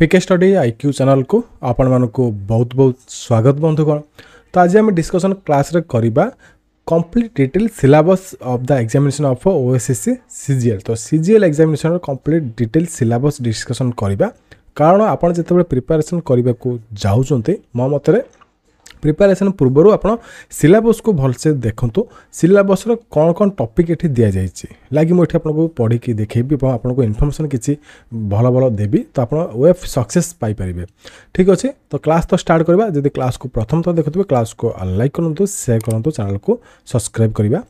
PK study IQ ଚ୍ୟାନେଲକୁ ଆପଣମାନଙ୍କୁ ବହୁତ ବହୁତ ସ୍ୱାଗତ ବନ୍ଧୁଗଣ ତ ଆଜି ଆମେ ଡିସ୍କସନ୍ କ୍ଲାସ୍ରେ କରିବା complete detail syllabus of the examination of O S S C CGL ତ ସିଜିଏଲ୍ ଏକ୍ଜାମିନେସନ୍ର କମ୍ପ୍ଲିଟ୍ ଡିଟେଲ୍ ସିଲାବସ୍ ଡିସ୍କସନ୍ କରିବା କାରଣ ଆପଣ ଯେତେବେଳେ ପ୍ରିପାରେସନ୍ କରିବାକୁ ଯାଉଛନ୍ତି ମୋ ମତରେ ପ୍ରିପାରେସନ୍ ପୂର୍ବରୁ ଆପଣ ସିଲାବସ୍କୁ ଭଲସେ ଦେଖନ୍ତୁ ସିଲାବସ୍ର କ'ଣ କ'ଣ ଟପିକ୍ ଏଠି ଦିଆଯାଇଛି ଲାଗି ମୁଁ ଏଠି ଆପଣଙ୍କୁ ପଢ଼ିକି ଦେଖେଇବି ଏବଂ ଆପଣଙ୍କୁ ଇନଫର୍ମେସନ୍ କିଛି ଭଲ ଭଲ ଦେବି ତ ଆପଣ ୱେବ୍ ସକ୍ସେସ୍ ପାଇପାରିବେ ଠିକ୍ ଅଛି ତ କ୍ଲାସ୍ ତ ଷ୍ଟାର୍ଟ କରିବା ଯଦି କ୍ଲାସ୍କୁ ପ୍ରଥମ ଥର ଦେଖୁଥିବେ କ୍ଲାସ୍କୁ ଲାଇକ୍ କରନ୍ତୁ ସେୟାର କରନ୍ତୁ ଚ୍ୟାନେଲ୍କୁ ସବସ୍କ୍ରାଇବ୍ କରିବା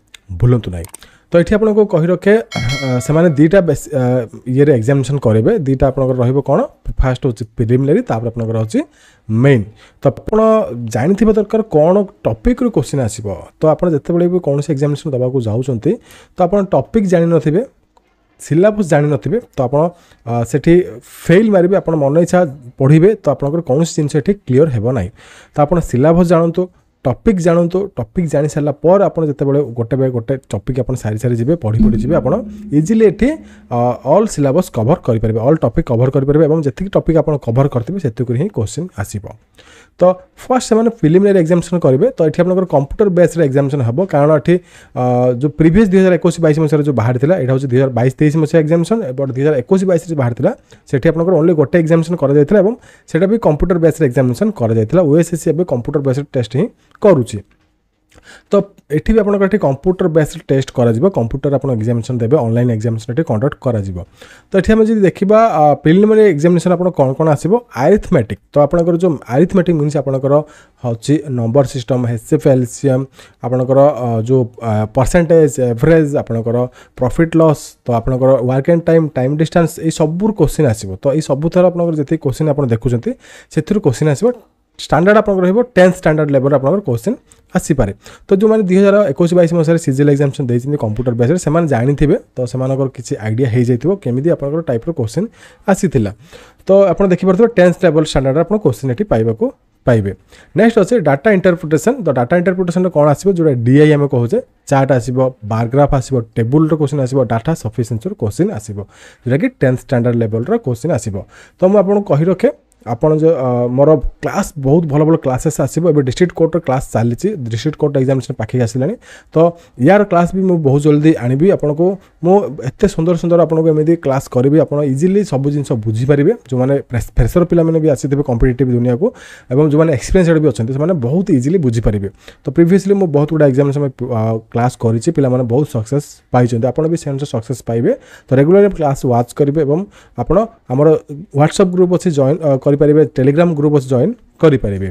ଭୁଲନ୍ତୁ ନାହିଁ ତ ଏଠି ଆପଣଙ୍କୁ କହି ରଖେ ସେମାନେ ଦୁଇଟା ଇଏରେ ଏକ୍ଜାମିନେସନ୍ କରିବେ ଦୁଇଟା ଆପଣଙ୍କର ରହିବ କ'ଣ ଫାର୍ଷ୍ଟ ହେଉଛି ପ୍ରିଲିମିନାରୀ ତାପରେ ଆପଣଙ୍କର ହେଉଛି ମେନ୍ ତ ଆପଣ ଜାଣିଥିବା ଦରକାର କ'ଣ ଟପିକ୍ରୁ କୋଶ୍ଚିନ୍ ଆସିବ ତ ଆପଣ ଯେତେବେଳେ ବି କୌଣସି ଏକ୍ଜାମିନେସନ୍ ଦେବାକୁ ଯାଉଛନ୍ତି ତ ଆପଣ ଟପିକ୍ ଜାଣିନଥିବେ ସିଲାବସ୍ ଜାଣିନଥିବେ ତ ଆପଣ ସେଠି ଫେଲ୍ ମାରିବେ ଆପଣ ମନ ଇଚ୍ଛା ପଢ଼ିବେ ତ ଆପଣଙ୍କର କୌଣସି ଜିନିଷ ଏଠି କ୍ଲିଅର୍ ହେବ ନାହିଁ ତ ଆପଣ ସିଲାବସ୍ ଜାଣନ୍ତୁ টপিক জাণতু টপিক জাঁ সারা পরে আপনার যেতবে গোটে বাই গোটে টপিক আপনার সারি সারি যাবে পড়ি পড়ি যাবে আপনার ইজিলি এটি অল সিলাবস কভর করে অল টপিক কভর করে এবং যেত টপিক আপনার কভর করতে সেতু হি কোশ্চিন আসব ତ ଫାର୍ଷ୍ଟ ସେମାନେ ପ୍ରିଲିମିନାରୀ ଏକ୍ଜାମିନେସନ୍ କରିବେ ତ ଏଠି ଆପଣଙ୍କର କମ୍ପ୍ୟୁଟର ବେସ୍ରେ ଏକ୍ଜାମିନେସନ୍ ହେବ କାରଣ ଏଠି ଯେଉଁ ପ୍ରିଭିୟସ୍ ଦୁଇ ହଜାର ଏକୋଇଶ ବାଇଶ ମସିହାରେ ଯେଉଁ ବାହାରିଥିଲା ଏଇଟା ହେଉଛି ଦୁଇ ହଜାର ବାଇଶ ତେଇଶ ମସିହା ଏକ୍ଜାମିନେସନ୍ ବଟ୍ ଦୁଇ ହଜାର ଏକୋଇଶ ବାଇଶରେ ଯେଉଁ ବାହାରିଥିଲା ସେଠି ଆପଣଙ୍କର ଓନ୍ଲି ଗୋଟେ ଏକ୍ଜାମିନେସନ୍ କରାଯାଇଥିଲା ଏବଂ ସେଇଟା ବି କମ୍ପ୍ୟୁଟର ବେସ୍ରେ ଏକ୍ଜାମିନେସନ୍ କରାଯାଇଥିଲା ଓଏସ୍ଏସ୍ସି ଏବେ କମ୍ପ୍ୟୁଟର ବେସ୍ରେ ଟେଷ୍ଟ ହିଁ କରୁଛି ତ ଏଠି ବି ଆପଣଙ୍କର ଏଠି କମ୍ପ୍ୟୁଟର ବେସ୍ଡ ଟେଷ୍ଟ କରାଯିବ କମ୍ପ୍ୟୁଟର ଆପଣ ଏକ୍ଜାମିନେସନ୍ ଦେବେ ଅନଲାଇନ୍ ଏକ୍ଜାମିନେସନ୍ ଏଠି କଣ୍ଡକ୍ଟ କରାଯିବ ତ ଏଠି ଆମେ ଯଦି ଦେଖିବା ପ୍ରିଲିମିନାରୀ ଏକ୍ଜାମିନେସନ୍ ଆପଣ କ'ଣ କ'ଣ ଆସିବ ଆରିଥମେଟିକ୍ ତ ଆପଣଙ୍କର ଯେଉଁ ଆରିଥମେଟିକ୍ ମିନ୍ସ ଆପଣଙ୍କର ହେଉଛି ନମ୍ବର ସିଷ୍ଟମ୍ ହେସିଏଫ୍ ଏଲ୍ସିଏମ୍ ଆପଣଙ୍କର ଯେଉଁ ପରସେଣ୍ଟେଜ ଏଭରେଜ ଆପଣଙ୍କର ପ୍ରଫିଟ୍ ଲସ୍ ତ ଆପଣଙ୍କର work and time time distance ଏଇ ସବୁରୁ କୋଶ୍ଚିନ୍ ଆସିବ ତ ଏଇ ସବୁଥର ଆପଣଙ୍କର ଯେତିକି କୋଶ୍ଚିନ୍ ଆପଣ ଦେଖୁଛନ୍ତି ସେଥିରୁ କୋଶ୍ଚିନ୍ ଆସିବ ଷ୍ଟାଣ୍ଡାର୍ଡ଼ ଆପଣଙ୍କର ରହିବ ଟେନ୍ଥ ଷ୍ଟାଣ୍ଡାର୍ଡ଼ ଲେଭଲ୍ରେ ଆପଣଙ୍କର କୋଶ୍ଚିନ୍ ଆସିପାରେ ତ ଯେଉଁମାନେ ଦୁଇ ହଜାର ଏକୋଇଶ ବାଇଶ ମସିହାରେ ସିଜିଏଲ୍ ଏକ୍ଜାମିନେସନ୍ ଦେଇଛନ୍ତି କମ୍ପ୍ୟୁଟର ବେସ୍ରେ ସେମାନେ ଜାଣିଥିବେ ତ ସେମାନଙ୍କର କିଛି ଆଇଡ଼ିଆ ହେଇଯାଇଥିବ କେମିତି ଆପଣଙ୍କର ଟାଇପ୍ର କୋଶ୍ଚିନ୍ ଆସିଥିଲା ତ ଆପଣ ଦେଖିପାରୁଥିବେ ଟେନ୍ଥ ଲେଭଲ୍ ଷ୍ଟାଣ୍ଡାର୍ଡ଼ରେ ଆପଣ କୋଶ୍ଚିନ୍ ଏଠି ପାଇବାକୁ ପାଇବେ ନେକ୍ସଟ ଅଛି ଡାଟା ଇଣ୍ଟରପ୍ରିଟେସନ୍ ତ ଡାଟା ଇଣ୍ଟରପ୍ରିଟେସନ୍ରେ କ'ଣ ଆସିବ ଯେଉଁଟା ଡିଆଇ ଆମେ କହୁଛେ ଚାର୍ଟ ଆସିବ ବାରଗ୍ରାଫ ଆସିବ ଟେବୁଲର କୋଶ୍ଚିନ୍ ଆସିବ ଡାଟା ସଫିସିଏନ୍ସିର କୋଶ୍ଚିନ୍ ଆସିବ ଯେଉଁଟାକି ଟେନ୍ଥ ଷ୍ଟାଣ୍ଡାର୍ଡ଼ ଲେଭଲ୍ର କୋଶ୍ଚିନ୍ ଆସିବ ତ ମୁଁ ଆପଣଙ୍କୁ କହି ରଖେ ଆପଣ ଯେଉଁ ମୋର କ୍ଲାସ୍ ବହୁତ ଭଲ ଭଲ କ୍ଲାସେସ୍ ଆସିବ ଏବେ ଡିଷ୍ଟ୍ରିକ୍ଟ କୋର୍ଟର କ୍ଲାସ୍ ଚାଲିଛି ଡିଷ୍ଟ୍ରିକ୍ଟ କୋର୍ଟ ଏକ୍ଜାମିନେସନ୍ ପାଖେଇ ଆସିଲାଣି ତ ୟାର କ୍ଲାସ୍ ବି ମୁଁ ବହୁତ ଜଲ୍ଦି ଆଣିବି ଆପଣଙ୍କୁ ମୁଁ ଏତେ ସୁନ୍ଦର ସୁନ୍ଦର ଆପଣଙ୍କୁ ଏମିତି କ୍ଲାସ୍ କରିବି ଆପଣ ଇଜିଲି ସବୁ ଜିନିଷ ବୁଝିପାରିବେ ଯେଉଁମାନେ ଫ୍ରେସର ପିଲାମାନେ ବି ଆସିଥିବେ କମ୍ପିଟେଟିଭ୍ ଦୁନିଆକୁ ଏବଂ ଯେଉଁମାନେ ଏକ୍ସପିରିଏନ୍ସଡ଼ ବି ଅଛନ୍ତି ସେମାନେ ବହୁତ ଇଜିଲି ବୁଝିପାରିବେ ତ ପ୍ରିଭିୟସଲି ମୁଁ ବହୁତ ଗୁଡ଼ାଏ ଏକ୍ଜାମିନେସନ୍ କ୍ଲାସ୍ କରିଛି ପିଲାମାନେ ବହୁତ ସକ୍ସେସ୍ ପାଇଛନ୍ତି ଆପଣ ବି ସେମିତି ସକ୍ସେସ୍ ପାଇବେ ତ ରେଗୁଲାର କ୍ଲାସ୍ ୱାଚ୍ କରିବେ ଏବଂ ଆପଣ ଆମର ହ୍ୱାଟ୍ସଆପ୍ ଗ୍ରୁପ୍ ଅଛି ଜଏନ୍ କରିବେ କରିପାରିବେ ଟେଲିଗ୍ରାମ ଗ୍ରୁପ୍ ଜଏନ୍ କରିପାରିବେ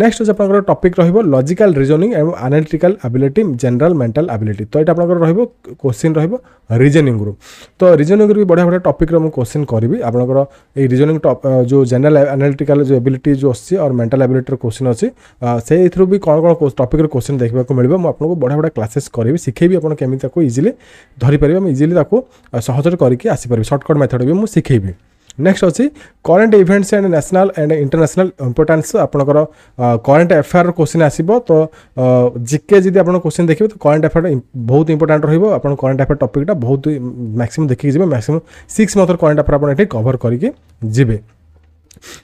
ନେକ୍ସଟ ହେଉଛି ଆପଣଙ୍କର ଟପିକ୍ ରହିବ ଲଜିକାଲ୍ ରିଜନିଂ ଏବଂ analytical ability general mental ability ତ ଏଇଟା ଆପଣଙ୍କର ରହିବ କୋଶ୍ଚିନ୍ ରହିବ ରିଜନିଂରୁ ତ ରିଜନିଂରୁ ବି ବଢ଼ିଆ ବଢ଼ିଆ ଟପିକ୍ର ମୁଁ କୋଶ୍ଚିନ୍ କରିବି ଆପଣଙ୍କର ଏଇ ରିଜନିଂ ଯେଉଁ ଜେନେରାଲ୍ ଆନାଲିଟିକାଲ୍ ଯେଉଁ ଏବିଲିଟି ଯେଉଁ ଅଛି ଆଉ ମେଣ୍ଟାଲ୍ ଆବିଲିଟିର କୋଶ୍ଚିନ୍ ଅଛି ସେଇଥିରୁ ବି କ'ଣ କ'ଣ ଟପିକ୍ର କୋଶ୍ଚିନ୍ ଦେଖିବାକୁ ମିଳିବ ମୁଁ ଆପଣଙ୍କୁ ବଢ଼ିଆ ବଢ଼ିଆ କ୍ଲାସେସ୍ କରିବି ଶିଖେଇବି ଆପଣ କେମିତି ତାକୁ ଇଜିଲି ଧରିପାରିବେ ଏବଂ ଇଜିଲି ତାକୁ ସହଜରେ କରିକି ଆସିପାରିବେ ସର୍ଟକଟ୍ ମେଥଡ଼ ବି ମୁଁ ଶିଖେଇବି ନେକ୍ସଟ ଅଛି current events and national and international importance ଆପଣଙ୍କର କରେଣ୍ଟ ଏଫଆଇଆର କୋଶ୍ଚିନ୍ ଆସିବ ତ ଜିକେ ଯଦି ଆପଣ କୋଶ୍ଚିନ୍ ଦେଖିବେ ତ କରେଣ୍ଟ ଏଫଆଇଆର ବହୁତ ଇମ୍ପୋର୍ଟାଣ୍ଟ ରହିବ ଆପଣ କରେଣ୍ଟ ଏଫଆଇଆର ଟପିକ୍ଟା ବହୁତ ମ୍ୟାକ୍ସିମମ୍ ଦେଖିକି ଯିବେ maximum six month current affair ଆପଣ ଏଠି କଭର କରିକି ଯିବେ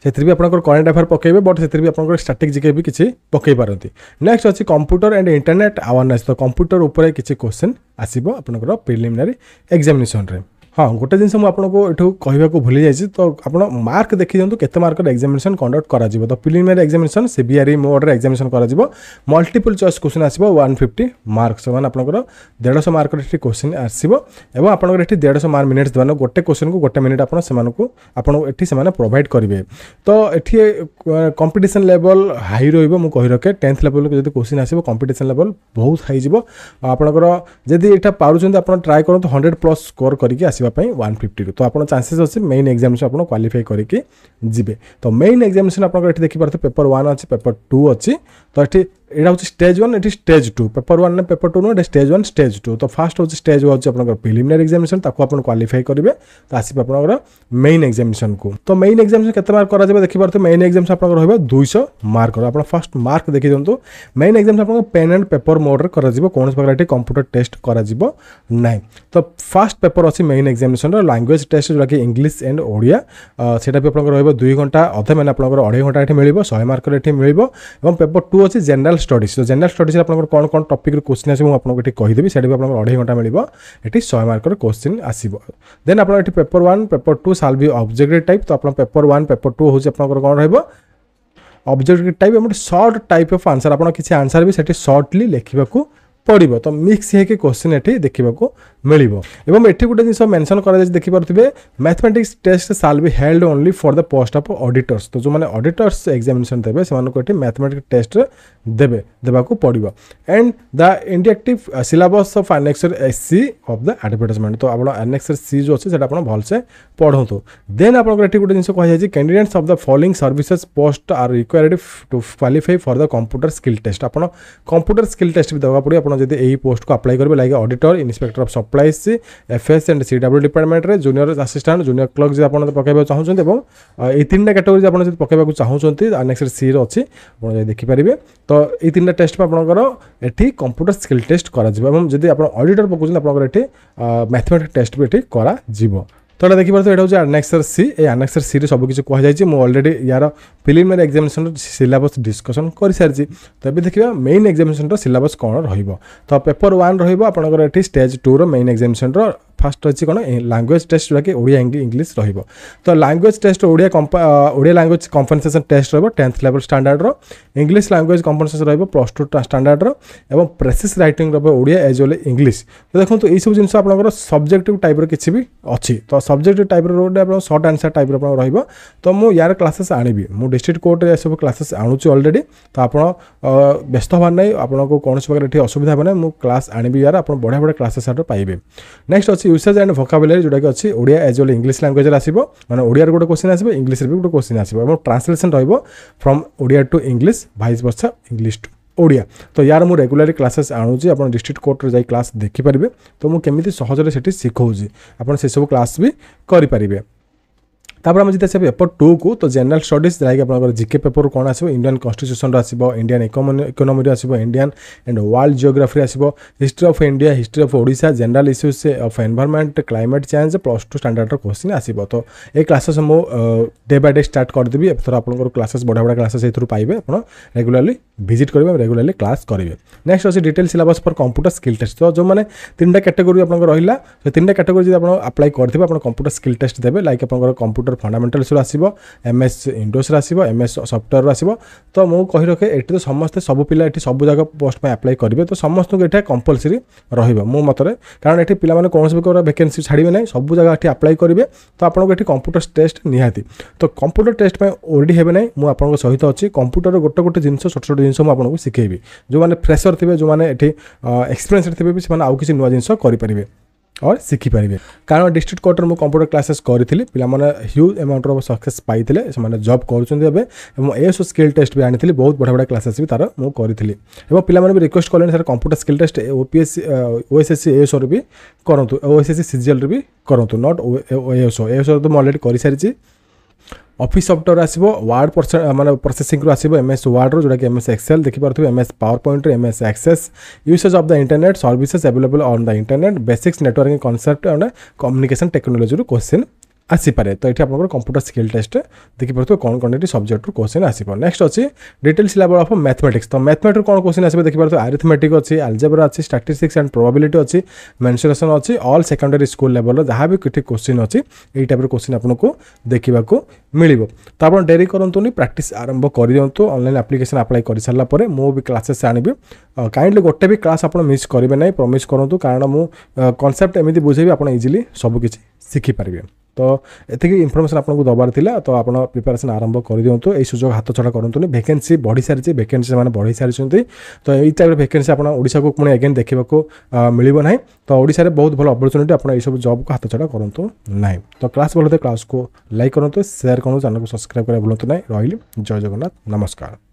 ସେଥିରେ ବି ଆପଣଙ୍କର କରେଣ୍ଟ ଆଫେୟାର ପକାଇବେ ବଟ୍ ସେଥିରେ ବି ଆପଣଙ୍କର ଷ୍ଟାଟିକ୍ ଜିକେ ବି କିଛି ପକାଇ ପାରନ୍ତି ନେକ୍ସଟ ଅଛି କମ୍ପ୍ୟୁଟର ଆଣ୍ଡ ଇଣ୍ଟରନେଟ୍ ଆୱାରନେସ୍ ତ କମ୍ପ୍ୟୁଟର ଉପରେ କିଛି କୋଶ୍ଚିନ୍ ଆସିବ ଆପଣଙ୍କର ପ୍ରିଲିମିନାରୀ ଏକ୍ଜାମିନେସନରେ ହଁ ଗୋଟେ ଜିନିଷ ମୁଁ ଆପଣଙ୍କୁ ଏଠୁ କହିବାକୁ ଭୁଲି ଯାଇଛି ତ ଆପଣ ମାର୍କ ଦେଖିଦିଅନ୍ତୁ କେତେ ମାର୍କର ଏକ୍ଜାମିନେସନ୍ କଣ୍ଡକ୍ଟ କରାଯିବ ତ ପ୍ରିଲିମିନାରୀ ଏକ୍ଜାମିନେସନ୍ ସିବିଆର୍ଇ ମୋଡ଼ରେ ଏକ୍ଜାମିନେସନ୍ କରାଯିବ ମଲ୍ଟିପୁଲ୍ ଚଏସ୍ କୋଶ୍ଚିନ୍ ଆସିବ ୱାନ୍ ଫିଫ୍ଟି ମାର୍କସ୍ ମାନେ ଆପଣଙ୍କର ଦେଢ଼ଶହ ମାର୍କର ଏଠି କୋଶ୍ଚିନ୍ ଆସିବ ଏବଂ ଆପଣଙ୍କର ଏଠି ଦେଢ଼ଶହ ମାର୍କ ମିନିଟ୍ସ ଦେବାନ ଗୋଟେ କୋଶ୍ଚିନ୍କୁ ଗୋଟେ ମିନିଟ୍ ଆପଣ ସେମାନଙ୍କୁ ଆପଣଙ୍କୁ ଏଠି ସେମାନେ ପ୍ରୋଭାଇଡ଼ କରିବେ ତ ଏଠି କମ୍ପିଟିସନ୍ ଲେବଲ୍ ହାଇ ରହିବ ମୁଁ କହି ରଖେ ଟେନ୍ଥ ଲେବଲ୍କୁ ଯଦି କୋଶ୍ଚିନ୍ ଆସିବ କମ୍ପିଟିସନ୍ ଲେବଲ୍ ବହୁତ ହାଇ ଯିବ ଆପଣଙ୍କର ଯଦି ଏଇଟା ପାରୁଛନ୍ତି ଆପଣ ଟ୍ରାଏ କରନ୍ତୁ ହଣ୍ଡ୍ରେଡ଼ ପ୍ଲସ୍ ସ୍କୋର କରିକି ଆସିବେ आसपाई वन फिफ्टी रू तो आप चान्सेस अच्छे मेन एक्जामेशन आप क्वाफाए करके जी तो मेन एक्जामेशन आप देखिपे पेपर वन अच्छे पेपर टू अच्छी तो ये এটা হচ্ছে স্টেজ ওয়ান এটি স্টেজ টু পেপর ওয়ান না পেপর টু নু এটা স্টেজ ওয়ান স্টেজ টু তো ফার্স্ট হচ্ছে স্টেজ হচ্ছে আপনার প্রিলিমিনারি এক্সামিনেশন তাকে আপনার কোয়ালিফাই করবে তো আসবে আপনার মেইন এক্সামিনেশন কু তো মেইন এক্সামিনেশন কেতে মার্ক করা যাবে দেখিপারে মেইন এক্সামিনেশন আপনার রহবে দুইশ মার্ক আপনার ফার্স্ট মার্ক দেখি দিও মেইন এক্সামিনেশন আপনার পেন আন্ড পেপর মোড্রে করা কোণী প্রকার এটি কম্পুটর টেস্ট করা না তো ফার্স্ট পেপর অছি মেইন এক্সামিনেশন ল্যাঙ্গুয়েজ টেস্ট যেটা ইংলিশ এন্ড ওড়িয়া সেটা বি আপনার রহবে দুই ঘন্টা অধে মানে আপনার অঢ়াই ঘন্টা এটি মিলব শহে মার্কর এটি মিলব এবং পেপর টু অছি জেনারেল ଷ୍ଟଡିଜ୍ ତ ଜେନେରାଲ୍ ଷ୍ଟଡିଜ୍ରେ ଆପଣଙ୍କର କ'ଣ କ'ଣ ଟପିକ୍ର କୋଶ୍ଚିନ୍ ଆସିବ ମୁଁ ଆପଣଙ୍କୁ ଏଠି କହିଦେବି ସେଇଟା ବି ଆପଣଙ୍କର ଅଢ଼େଇ ଘଣ୍ଟା ମିଳିବ ଏଠି ଶହେ ମାର୍କର କୋଶ୍ଚିନ୍ ଆସିବ ଦେନ୍ ଆପଣ ଏଠି paper one paper two shall be objective type ତ ଆପଣ ପେପର୍ ୱାନ୍ ପେପର୍ ଟୁ ହେଉଛି ଆପଣଙ୍କର କ'ଣ ରହିବ ଅବଜେକ୍ଟିଭ୍ ଟାଇପ୍ ଏବଂ ସର୍ଟ ଟାଇପ୍ ଅଫ୍ ଆନ୍ସର୍ ଆପଣ କିଛି ଆନ୍ସର୍ ବି ସେଠି ସର୍ଟଲି ଲେଖିବାକୁ पड़ो तो मिक्स होकर क्वेश्चन ये देखा मिले ये गोटे जिस मेनसन कर देखिपे mathematics test shall be held only for the post of auditors तो जो मैंने अडिटर्स एक्जामेसन देते से मैथमेटिक्स टेस्ट देवे देवाक पड़ो and the induct syllabus of annexure S C of the advertisement तो आप एनेक्सर सी जो अच्छे आप भलसे पढ़ु देन आप गोटे जिस candidates of the following services post are required to qualify for the computer skill test आप कंप्यूटर स्किल टेस्ट भी देखा पड़ा જોદી એહી પોસ્ટ કો એપ્લાય કરબે like auditor inspector of supplies FS and CW department રે જુનિયર આસિસ્ટન્ટ જુનિયર ક્લર્ક જે આપણો પકઈવા ચાહું છું તો એ આ 3 ના કેટેગરી આપણો જો પકઈવા કો ચાહું છું થી અનેક્સેડ સી ર છે ઓણ દેખી પરিবে તો એ 3 ના ટેસ્ટ મે આપણો કરી ઠી કમ્પ્યુટર સ્કિલ ટેસ્ટ કરા જીબો એ જોદી આપણ ઓડિટર પકું આપણો કરી ઠી મેથેમેટિક ટેસ્ટ મે ઠી કરા જીબો এটা দেখিপারে এটা হচ্ছে আনাক্সার সি এই আনাক্সার সি সব কিছু কুহযাই মু অলরেডি ইয়ার প্রিলিমিনারি এক্সামিনেসন সিলাবস ডিসকসন করে সারিছি তো এবার দেখা মেইন এক্সামিনেসনর সিলাবস কোণ রহব তো পেপর ওয়ান রহব আপনার এটি স্টেজ টু র মেইন এক্সামিনেসনর ফার্স্ট ଅଛି କ'ଣ ଲାଙ୍ଗୁଏଜ୍ ଟେଷ୍ଟ ଯେଉଁଟାକି ଓଡ଼ିଆ ଇଂଲିଶ ରହିବ ତ language test Odia Odia language comprehension test ରହିବ ଟେନ୍ଥ ଲେଭଲ୍ ଷ୍ଟାଣ୍ଡାର୍ଡ଼ର ଇଂଲିଶ ଲାଙ୍ଗୁଏଜ୍ କମ୍ପନସେସନ୍ ରହିବ ପ୍ଲସ୍ ଟୁ ଷ୍ଟାଣ୍ଡାର୍ଡ଼ର ଏବଂ ପ୍ରେସିସ୍ ରାଇଟିଂ ରହିବ ଓଡ଼ିଆ ଏଜ୍ ୱେଲ୍ ଇଂଲିଶ ତ ଦେଖନ୍ତୁ ଏଇସବୁ ଜିନିଷ ଆପଣଙ୍କର ସବଜେକ୍ଟିଭ୍ ଟାଇପ୍ର କିଛି ବି ଅଛି ତ ସବଜେକ୍ଟିଭ୍ ଟାଇପ୍ର ଗୋଟେ ଆପଣ ସର୍ଟ ଆନ୍ସର୍ ଟାଇପ୍ର ଆପଣ ରହିବ ତ ମୁଁ ୟାର କ୍ଲାସେସ୍ ଆଣିବି ମୁଁ ଡିଷ୍ଟ୍ରିକ୍ଟ କୋର୍ଟରେ ଏସବୁ କ୍ଲାସେସ୍ ଆଣୁଛି ଅଲରେଡ଼ି ତ ଆପଣ ବ୍ୟସ୍ତ ହେବାର ନାହିଁ ଆପଣଙ୍କୁ କୌଣସି ପ୍ରକାର ଏଠି ଅସୁବିଧା ହେବ ନାହିଁ ମୁଁ କ୍ଲାସ୍ ଆଣିବି ୟାର ଆପଣ ବଢ଼ିଆ ବଢ଼ିଆ କ୍ଲାସେସ୍ ଆଡ଼ୁ ପାଇବେ ନେକ୍ସଟ ଅଛି ୟୁସେଜ୍ ଆଣ୍ଡ ଭୋକାବୁଲାରୀ ଯେଉଁଟାକି ଅଛି ଓଡ଼ିଆ ଏଜ୍ ୱେଲ୍ ଇଂଲିଶ ଲାଙ୍ଗୁଏଜରେ ଆସିବ ମାନେ ଓଡ଼ିଆରେ ଗୋଟେ କୋଶ୍ଚିନ୍ ଆସିବ ଇଂଲିଶରେ ବି ଗୋଟେ କୋଶ୍ଚିନ୍ ଆସିବ ଏବଂ ଟ୍ରାନ୍ସଲେସନ୍ ରହିବ from Odia to English vice versa English to Odia ତ ୟାର ମୁଁ ରେଗୁଲାର କ୍ଲାସେସ୍ ଆଣୁଛି ଆପଣ ଡିଷ୍ଟ୍ରିକ୍ଟ କୋର୍ଟରେ ଯାଇ କ୍ଲାସ୍ ଦେଖିପାରିବେ ତ ମୁଁ କେମିତି ସହଜରେ ସେଠି ଶିଖାଉଛି ଆପଣ ସେସବୁ କ୍ଲାସ୍ ବି କରିପାରିବେ ତାପରେ ଆମେ ଯଦି ଆସିବା ପେପର ଟୁକୁ ତ ଜେନେରାଲ ଷ୍ଟଡିଜ୍ ଯାହାକି ଆପଣଙ୍କର ଜିକେ ପେପର କ'ଣ ଆସିବ ଇଣ୍ଡିଆନ୍ କନଷ୍ଟିଚ୍ୟୁସନର ଆସିବ ଇଣ୍ଡିଆନ୍ ଇକୋନୋମିରେ ଆସିବ ଇଣ୍ଡିଆନ୍ ଆଣ୍ଡ ୱାର୍ଲଡ ଜିଓଗ୍ରାଫିରେ ଆସିବ history of India history of Odisha general issues of environment climate change plus two ଷ୍ଟାଣ୍ଡାର୍ଡ଼ର କୋଶ୍ଚିନ୍ ଆସିବ ତ ଏ କ୍ଲାସେସ୍ ମୁଁ ଡେ ବାଇ ଡେ ଷ୍ଟାର୍ଟ କରିଦେବି ଏଥର ଆପଣଙ୍କର କ୍ଲାସେସ୍ ବଢ଼ିଆ ବଢ଼ିଆ କ୍ଲାସେସ୍ ଏଥିରୁ ପାଇବେ ଆପଣ ରେଗୁଲାରଲି ଭିଜିଟ୍ କରିବେ ରେଗୁଲାରଲି କ୍ଲାସ୍ କରିବେ ନେକ୍ସଟ ଅଛି detail syllabus for computer skill test ତ ଯେଉଁମାନେ ତିନିଟା କ୍ୟାଟେଗୋରୀ ଆପଣଙ୍କର ରହିଲା ସେ ତିନିଟା କ୍ୟାଟେଗୋରୀ ଯଦି ଆପଣ ଆପ୍ଲାଏ କରିଥିବେ ଆପଣ କମ୍ପ୍ୟୁଟର ସ୍କିଲ୍ ଟେଷ୍ଟ ଦେବେ ଲାଇକ୍ ଆପଣଙ୍କର କମ୍ପ୍ୟୁଟର ଫଣ୍ଡାମେଣ୍ଟାଲ୍ସରୁ ଆସିବ ଏମ୍ଏସ୍ ଇଣ୍ଡୋସ୍ରୁ ଆସିବ ଏମ୍ଏସ୍ ସଫ୍ଟୱେର୍ରୁ ଆସିବ ତ ମୁଁ କହି ରଖେ ଏଠି ତ ସମସ୍ତେ ସବୁ ପିଲା ଏଠି ସବୁ ଜାଗା ପୋଷ୍ଟ ପାଇଁ ଆପ୍ଲାଏ କରିବେ ତ ସମସ୍ତଙ୍କୁ ଏଠି କମ୍ପଲସରି ରହିବ ମୋ ମତରେ କାରଣ ଏଠି ପିଲାମାନେ କୌଣସି ପ୍ରକାର ଭେକେନ୍ସି ଛାଡ଼ିବେ ନାହିଁ ସବୁ ଜାଗା ଏଠି ଆପ୍ଲାଏ କରିବେ ତ ଆପଣଙ୍କୁ ଏଠି କମ୍ପ୍ୟୁଟର ଟେଷ୍ଟ ନିହାତି ତ କମ୍ପ୍ୟୁଟର ଟେଷ୍ଟ ପାଇଁ ଓଡ଼ି ହେବେ ନାହିଁ ମୁଁ ଆପଣଙ୍କ ସହିତ ଅଛି କମ୍ପ୍ୟୁଟର ଗୋଟେ ଗୋଟେ ଜିନିଷ ଛୋଟ ଛୋଟ ଜିନିଷ ଜିନିଷ ମୁଁ ଆପଣଙ୍କୁ ଶିଖେଇବି ଯେଉଁମାନେ ଫ୍ରେସର୍ ଥିବେ ଯେଉଁମାନେ ଏଠି ଏକ୍ସପିରିଏନ୍ସରେ ଥିବେ ବି ସେମାନେ ଆଉ କିଛି ନୂଆ ଜିନିଷ କରିପାରିବେ और ଶିଖିପାରିବେ କାରଣ ଡିଷ୍ଟ୍ରିକ୍ଟ କୋର୍ଟରେ ମୁଁ କମ୍ପ୍ୟୁଟର କ୍ଲାସେସ୍ କରିଥିଲି ପିଲାମାନେ ହ୍ୟୁଜ୍ ଆମାଉଣ୍ଟର ସକ୍ସେସ୍ ପାଇଥିଲେ ସେମାନେ ଜବ୍ କରୁଛନ୍ତି ଏବେ ଏବଂ ଏସବୁ ସ୍କିଲ୍ ଟେଷ୍ଟ ବି ଆଣିଥିଲି ବହୁତ ବଢ଼ିଆ ବଢ଼ିଆ କ୍ଲାସେସ୍ ବି ତାର ମୁଁ କରିଥିଲି ଏବଂ ପିଲାମାନେ ବି ରିକ୍ୱେଷ୍ଟ କଲେଣି sir computer skill test OPSC OSSC ଏଏସ୍ଓରେ ବି କରନ୍ତୁ ଓଏସ୍ଏସ୍ସି ସିଜିଏଲ୍ରେ ବି କରନ୍ତୁ ନଟ୍ ଓଏସ୍ଓ ଏଏସ୍ଓରେ ତ ମୁଁ ଅଲରେଡ଼ି କରିସାରିଛି অফিস সফটওয়্যার আসব ওয়ার্ড মানে প্রসেসিংরু আসব এম এস ওয়ার্ডর যেটাকি এম এস এক্সেল দেখিপারে এম এস পাওয়ার পয়েন্টর M S access usage of the internet services available on the internet basics networking concept and communication technology question ଆସିପାରେ ତ ଏଠି ଆପଣଙ୍କର କମ୍ପ୍ୟୁଟର ସ୍କିଲ୍ ଟେଷ୍ଟ ଦେଖିପାରୁଥିବେ କ'ଣ କ'ଣ ଏଠି ସବଜେକ୍ଟରୁ କୋଶ୍ଚିନ୍ ଆସିବ ନେକ୍ସଟ ଅଛି ଡିଟେଲ ସିଲାବଲ୍ ଅଫ୍ ମ୍ୟାଥମେଟିକ୍ସ ତ ମ୍ୟାଥମେଟିକ୍ରୁ କ'ଣ କୋଶ୍ଚିନ୍ ଆସିବ ଦେଖିପାରୁଥିବେ ଆରିଥମେଟିକ୍ ଅଛି ଆଲଜେବର ଅଛି ଷ୍ଟାଟିଷ୍ଟିକ୍ସ ଆଣ୍ଡ ପ୍ରୋବାବିଲିଟି ଅଛି ମେନ୍ସୁରେସନ୍ ଅଛି ଅଲ୍ ସେକେଣ୍ଡାରୀ ସ୍କୁଲ ଲେଭଲର ଯାହା ବି କିଛି କୋଶ୍ଚିନ୍ ଅଛି ଏଇ ଟାଇପ୍ର କୋଶ୍ଚିନ୍ ଆପଣଙ୍କୁ ଦେଖିବାକୁ ମିଳିବ ତ ଆପଣ ଡେରି କରନ୍ତୁନି ପ୍ରାକ୍ଟିସ୍ ଆରମ୍ଭ କରିଦିଅନ୍ତୁ ଅନଲାଇନ୍ ଆପ୍ଲିକେସନ୍ ଆପ୍ଲାଏ କରିସାରିଲା ପରେ ମୁଁ ବି କ୍ଲାସେସ୍ ଆଣିବି କାଇଣ୍ଡଲି ଗୋଟେ ବି କ୍ଲାସ୍ ଆପଣ ମିସ୍ କରିବେ ନାହିଁ ପ୍ରମିସ୍ କରନ୍ତୁ କାରଣ ମୁଁ କନସେପ୍ଟ ଏମିତି ବୁଝେଇବି ଆପଣ ଇଜିଲି ସବୁକିଛି ଶିଖିପାରିବେ ତ ଏତିକି ଇନଫର୍ମେସନ୍ ଆପଣଙ୍କୁ ଦେବାର ଥିଲା ତ ଆପଣ ପ୍ରିପାରେସନ୍ ଆରମ୍ଭ କରିଦିଅନ୍ତୁ ଏହି ସୁଯୋଗ ହାତ ଛଡ଼ା କରନ୍ତୁନି ଭେକେନ୍ସି ବଢ଼ିସାରିଛି ଭେକେନ୍ସି ସେମାନେ ସାରିଛନ୍ତି ତ ଏଇ ଟାଇପ୍ର ଭେକେନ୍ସି ଆପଣ ଓଡ଼ିଶାକୁ ପୁଣି ଏଗେନ୍ ଦେଖିବାକୁ ମିଳିବ ନାହିଁ ତ ଓଡ଼ିଶାରେ ବହୁତ ଭଲ ଅପରଚ୍ୟୁନିଟି ଆପଣ ଏହିସବୁ ଜବ୍କୁ ହାତ ଛଡ଼ା କରନ୍ତୁ ନାହିଁ ତ କ୍ଲାସ୍ ଭଲ କ୍ଲାସ୍କୁ ଲାଇକ୍ କରନ୍ତୁ ସେୟାର କରନ୍ତୁ ଚ୍ୟାନେଲକୁ ସବସ୍କ୍ରାଇବ୍ କରିବା ଭୁଲନ୍ତୁ ନାହିଁ ରହିଲି ଜୟ ଜଗନ୍ନାଥ ନମସ୍କାର